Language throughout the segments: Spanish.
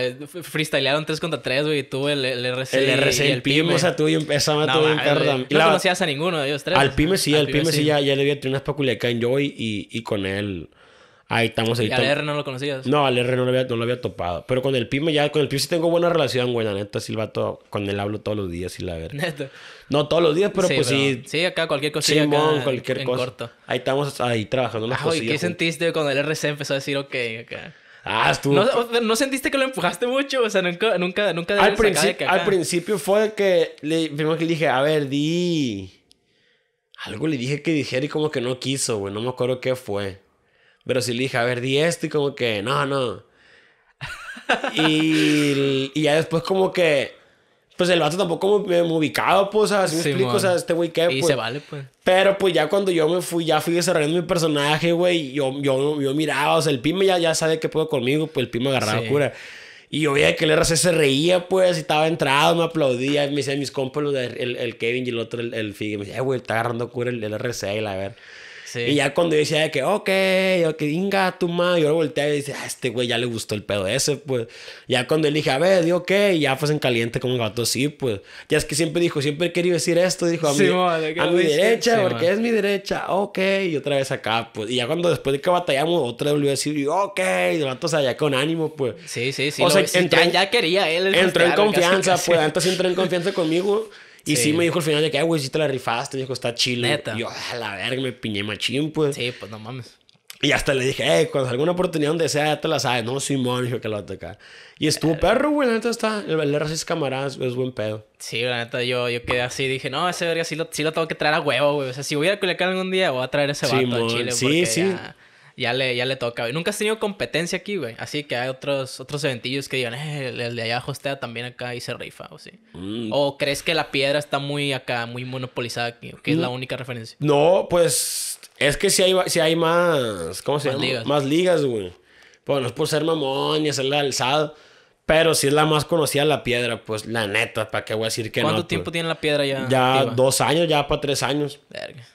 Eh, freestylearon 3 contra 3, güey. Tú, el, el RC. El RC, y el, Pime. O sea, tú y empezaba no, No conocías a ninguno de ellos tres. Al Pyme sí, al, Pyme sí, ya, le había tenido unas acá en Joy y, con él. Ahí estamos ahí. Y al R no lo conocías. No, al R no lo, había, topado. Pero con el Pyme ya, con el Pime sí tengo buena relación, güey. La neta, sí, todo, con él hablo todos los días, y la verdad. Neto. No todos los días, pero pues sí. Sí, acá cualquier cosa. Simón, cualquier en cosa. Corto. Ahí estamos ahí trabajando las cosas. qué sentiste cuando el RC empezó a decir, ok, acá? Ah, ¿No, sentiste que lo empujaste mucho? O sea, nunca, nunca, nunca al, principio fue que le, primero que le dije, a ver, di. Algo le dije que dijera y como que no quiso, güey. No me acuerdo qué fue. Pero sí le dije, a ver, di esto y como que, no, no. y, y ya después como que pues el vato tampoco me, ubicaba, pues, así me explico, o sea, este güey qué, pues. Y se pues. vale, pues. Pero pues ya cuando yo me fui, ya fui desarrollando mi personaje, güey, yo, yo, yo miraba, o sea, el pime ya, ya sabe qué puedo conmigo, pues el pime agarraba cura. Y yo veía que el RC se reía, pues, y estaba entrado, me aplaudía, me decían mis compas, el, el, Kevin y el otro, el, el Figue, me decía, eh, güey, está agarrando cura el, RC y la ver. Y ya cuando yo decía de que, ok, ok, inga tu madre, yo lo volteaba y dice ah, este güey ya le gustó el pedo ese, pues. Ya cuando él dije, a ver, di ok, y ya fue en caliente como gato, sí, pues. Ya es que siempre dijo, siempre he querido decir esto, dijo a, mi, a mi derecha, porque es mi derecha, ok, y otra vez acá, pues. Y ya cuando después de que batallamos, otra vez le a decir, ok, y el gato, ya con ánimo, pues. Sí, sí, sí. O sea, entró, ya, ya, quería él. Entró en confianza, pues. Antes entró en confianza conmigo. Y sí. me dijo al final de que, güey, si te la rifaste, me dijo, está chile. ¿Neta? Y yo, a la verga, me piñé machín, pues. Sí, pues no mames. Y hasta le dije, eh, cuando alguna oportunidad donde sea, ya te la sabes. No, Simón, dijo que lo va a tocar. Y estuvo eh. perro, güey. La neta está. El Valer es camaradas, es buen pedo. Sí, la neta, yo, yo quedé así. Dije, no, ese verga sí lo, sí lo tengo que traer a huevo, güey. O sea, si voy a Culiacán algún día, voy a traer ese vato a Chile. Sí, sí ya le, ya le toca, Nunca has tenido competencia aquí, güey. Así que hay otros, otros eventillos que digan, eh, el, de allá abajo también acá y se rifa, o sí. Mm. O crees que la piedra está muy acá, muy monopolizada aquí, que es la mm. única referencia. No, pues es que si hay, si hay más, ¿cómo se más llama? Ligas, más ligas, güey. Bueno, es por ser mamón y hacerle alzado, Pero si es la más conocida la piedra, pues la neta, ¿para qué voy a decir que ¿Cuánto no? ¿Cuánto tiempo pues, tiene la piedra ya? Ya dos años, ya para tres años. Verga.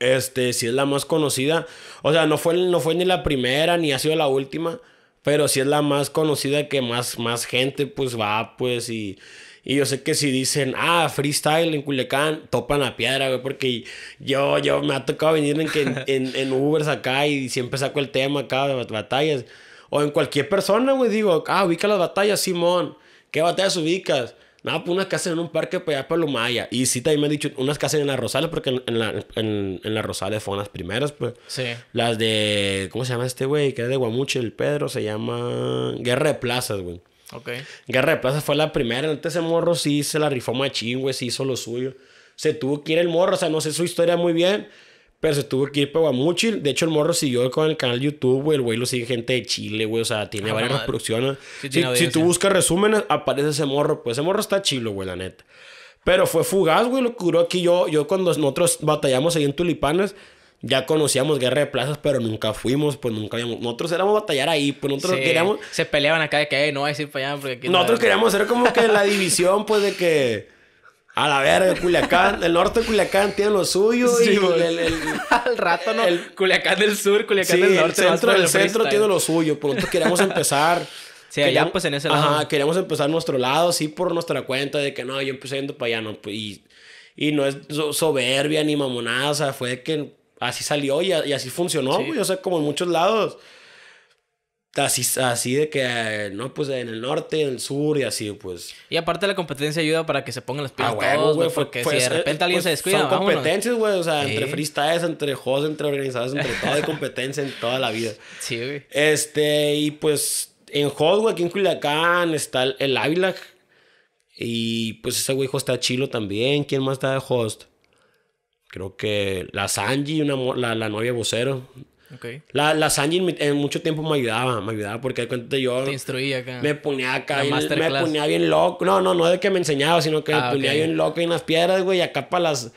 Este, si es la más conocida. O sea, no fue, no fue ni la primera, ni ha sido la última. Pero si es la más conocida que más, más gente pues va, pues, y... yo sé que si dicen, ah, freestyle en Culiacán, topan la piedra, güey, porque yo, yo me ha tocado venir en, que en, en, Ubers acá y siempre saco el tema acá de batallas. O en cualquier persona, güey, digo, ah, ubica las batallas, Simón, ¿qué batallas ubicas? No, pues unas casas en un parque para pues, allá para los Y sí, también me han dicho unas casas en La Rosales, porque en, la, en, las Rosales fueron las primeras, pues. Sí. Las de. ¿Cómo se llama este güey? Que es de Guamuche, el Pedro, se llama. Guerra de Plazas, güey. Ok. Guerra de Plazas fue la primera. Antes ese morro sí se la rifó machín, güey, sí hizo lo suyo. Se tuvo que ir el morro, o sea, no sé su historia muy bien. Pero se tuvo que ir para Guamuchil. De hecho, el morro siguió con el canal YouTube, güey. El güey lo sigue gente de Chile, güey. O sea, tiene ah, varias producciones. si, tú buscas resúmenes, aparece ese morro. Pues ese morro está chilo, güey, la neta. Pero fue fugaz, güey. Lo curó aquí yo. Yo cuando nosotros batallamos ahí en Tulipanes, ya conocíamos Guerra de Plazas, pero nunca fuimos, pues nunca Nosotros éramos batallar ahí, pues nosotros queríamos. Se peleaban acá de que, no voy a decir para allá porque Nosotros queríamos ser como que la división, pues de que. A la verga, Culiacán, el norte de Culiacán tiene lo suyo y el, al rato no. El Culiacán del sur, Culiacán del norte. El centro, tiene lo suyo, por queremos empezar. Sí, allá pues en ese lado. empezar nuestro lado, sí, por nuestra cuenta de que no, yo empecé yendo para allá, no, pues, y, no es soberbia ni mamonada, fue que así salió y, así funcionó, yo sé, o como en muchos lados. Así, de que, eh, no, pues en el norte, en el sur y así, pues. Y aparte la competencia ayuda para que se pongan las pilas ah, güey, porque pues, si de eh, repente alguien pues, se descuida, Son competencias, güey, o sea, entre freestyles, entre hosts, entre organizadores, entre todo, hay competencia en toda la vida. Sí, güey. Este, y pues en host, güey, aquí en Culiacán está el, el y pues ese güey host a Chilo también. ¿Quién más está de host? Creo que la Sanji, una, la, la novia vocero. La, la Sanji en mucho tiempo me ayudaba, me ayudaba porque yo... acá. Me ponía acá, me ponía bien loco. No, no, no de que me enseñaba, sino que me ah, ponía bien loco en las piedras, güey, acá para las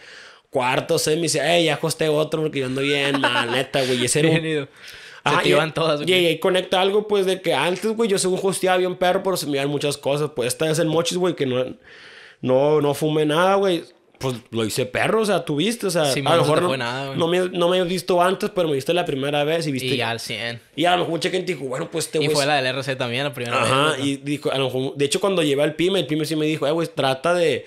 cuartos, semis, ¿eh? me dice, hey, ya ajusté otro porque yo ando bien, la neta, güey, ese era se todas, Y ahí conecta algo, pues, de que antes, güey, yo según hosteaba bien perro, pero se me iban muchas cosas. Pues esta es el mochis, güey, que no, no, no fume nada, güey pues lo hice perro, o sea, tuviste, o sea, a lo mejor no, me, no me visto antes, pero me viste la primera vez y viste. Y al 100. Y a lo mejor mucha gente dijo, bueno, pues te este Y fue la del RC también, la primera vez. Ajá, y dijo, a lo mejor, de hecho, cuando llevé al pime el PYME sí me dijo, eh, güey, trata de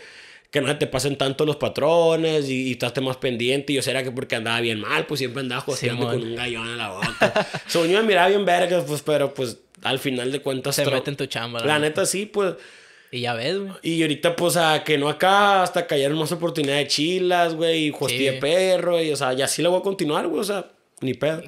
que no te pasen tanto los patrones y, y más pendiente. Y yo, ¿será que porque andaba bien mal? Pues siempre andaba joseando con un gallón en la boca. Soñó a mirar bien vergas, pues, pero pues al final de cuentas. Se mete en tu chamba. la neta, sí, pues y ya ves, güey. Y ahorita, pues, a que no acá, hasta que haya más oportunidades de chilas, güey, y hostia de perro, y, o sea, y así lo voy a continuar, güey, o sea, ni pedo.